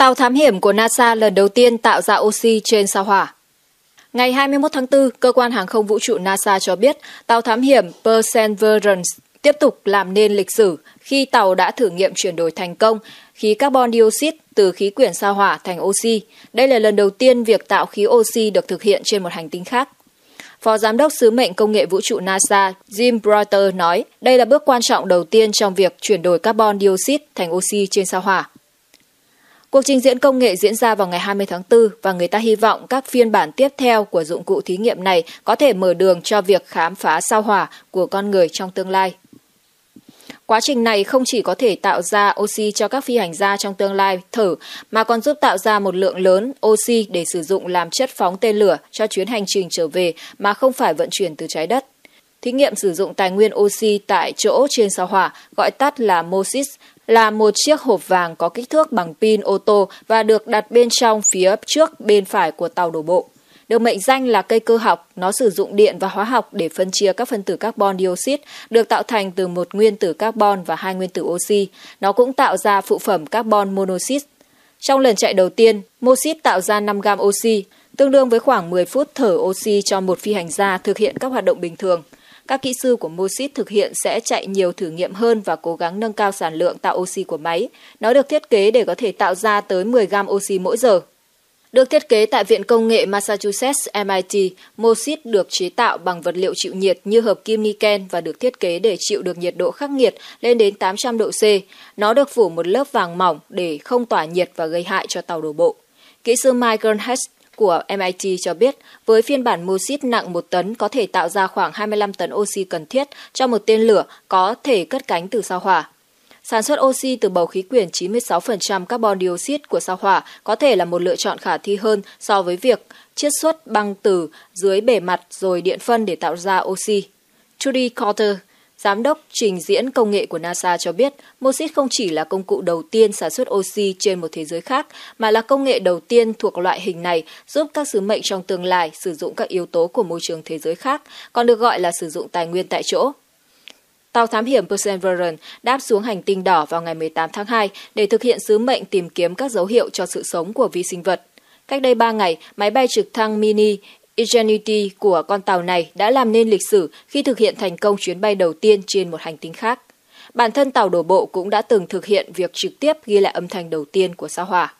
Tàu thám hiểm của NASA lần đầu tiên tạo ra oxy trên sao hỏa. Ngày 21 tháng 4, cơ quan hàng không vũ trụ NASA cho biết tàu thám hiểm Perseverance tiếp tục làm nên lịch sử khi tàu đã thử nghiệm chuyển đổi thành công khí carbon dioxide từ khí quyển sao hỏa thành oxy. Đây là lần đầu tiên việc tạo khí oxy được thực hiện trên một hành tinh khác. Phó Giám đốc Sứ mệnh Công nghệ Vũ trụ NASA Jim Breuter nói đây là bước quan trọng đầu tiên trong việc chuyển đổi carbon dioxide thành oxy trên sao hỏa. Cuộc trình diễn công nghệ diễn ra vào ngày 20 tháng 4 và người ta hy vọng các phiên bản tiếp theo của dụng cụ thí nghiệm này có thể mở đường cho việc khám phá sao hỏa của con người trong tương lai. Quá trình này không chỉ có thể tạo ra oxy cho các phi hành gia trong tương lai thở, mà còn giúp tạo ra một lượng lớn oxy để sử dụng làm chất phóng tên lửa cho chuyến hành trình trở về mà không phải vận chuyển từ trái đất. Thí nghiệm sử dụng tài nguyên oxy tại chỗ trên sao hỏa, gọi tắt là MOSIS, là một chiếc hộp vàng có kích thước bằng pin ô tô và được đặt bên trong phía trước bên phải của tàu đổ bộ. Được mệnh danh là cây cơ học, nó sử dụng điện và hóa học để phân chia các phân tử carbon dioxide được tạo thành từ một nguyên tử carbon và hai nguyên tử oxy. Nó cũng tạo ra phụ phẩm carbon monoxide. Trong lần chạy đầu tiên, Moxit tạo ra 5 gam oxy, tương đương với khoảng 10 phút thở oxy cho một phi hành gia thực hiện các hoạt động bình thường – các kỹ sư của Mosit thực hiện sẽ chạy nhiều thử nghiệm hơn và cố gắng nâng cao sản lượng tạo oxy của máy. Nó được thiết kế để có thể tạo ra tới 10 gam oxy mỗi giờ. Được thiết kế tại Viện Công nghệ Massachusetts MIT, Mosit được chế tạo bằng vật liệu chịu nhiệt như hợp kim niken và được thiết kế để chịu được nhiệt độ khắc nghiệt lên đến 800 độ C. Nó được phủ một lớp vàng mỏng để không tỏa nhiệt và gây hại cho tàu đổ bộ. Kỹ sư Michael Hess của MIT cho biết, với phiên bản MOSIP nặng 1 tấn có thể tạo ra khoảng 25 tấn oxy cần thiết cho một tên lửa có thể cất cánh từ sao hỏa. Sản xuất oxy từ bầu khí quyển 96% carbon dioxide của sao hỏa có thể là một lựa chọn khả thi hơn so với việc chiết xuất băng từ dưới bề mặt rồi điện phân để tạo ra oxy. Trudy Carter, Giám đốc trình diễn công nghệ của NASA cho biết, Mosit không chỉ là công cụ đầu tiên sản xuất oxy trên một thế giới khác, mà là công nghệ đầu tiên thuộc loại hình này giúp các sứ mệnh trong tương lai sử dụng các yếu tố của môi trường thế giới khác, còn được gọi là sử dụng tài nguyên tại chỗ. Tàu thám hiểm Perseverance đáp xuống hành tinh đỏ vào ngày 18 tháng 2 để thực hiện sứ mệnh tìm kiếm các dấu hiệu cho sự sống của vi sinh vật. Cách đây 3 ngày, máy bay trực thăng Mini Ingenuity của con tàu này đã làm nên lịch sử khi thực hiện thành công chuyến bay đầu tiên trên một hành tinh khác. Bản thân tàu đổ bộ cũng đã từng thực hiện việc trực tiếp ghi lại âm thanh đầu tiên của sao hỏa.